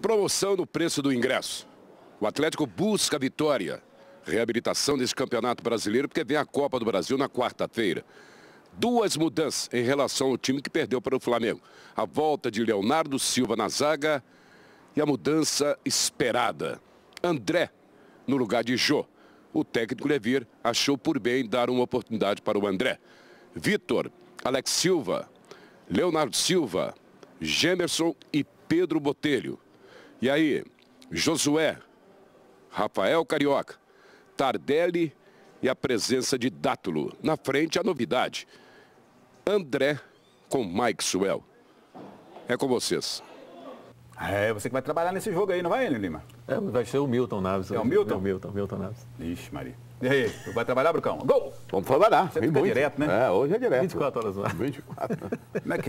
Promoção no preço do ingresso. O Atlético busca a vitória. Reabilitação desse campeonato brasileiro, porque vem a Copa do Brasil na quarta-feira. Duas mudanças em relação ao time que perdeu para o Flamengo. A volta de Leonardo Silva na zaga e a mudança esperada. André no lugar de Jô. O técnico Levir achou por bem dar uma oportunidade para o André. Vitor, Alex Silva, Leonardo Silva, Gemerson e Pedro Botelho. E aí, Josué, Rafael Carioca, Tardelli e a presença de Dátulo. Na frente, a novidade. André com Mike Suel. É com vocês. É, você que vai trabalhar nesse jogo aí, não vai, Lima? É, vai ser o Milton Naves. É o né? Milton? É o Milton, Milton Naves. Ixi, Maria. E aí, vai trabalhar, Brucão? Gol! Vamos trabalhar. Você fica muito. direto, né? É, hoje é direto. 24 horas lá. 24. Como é que é?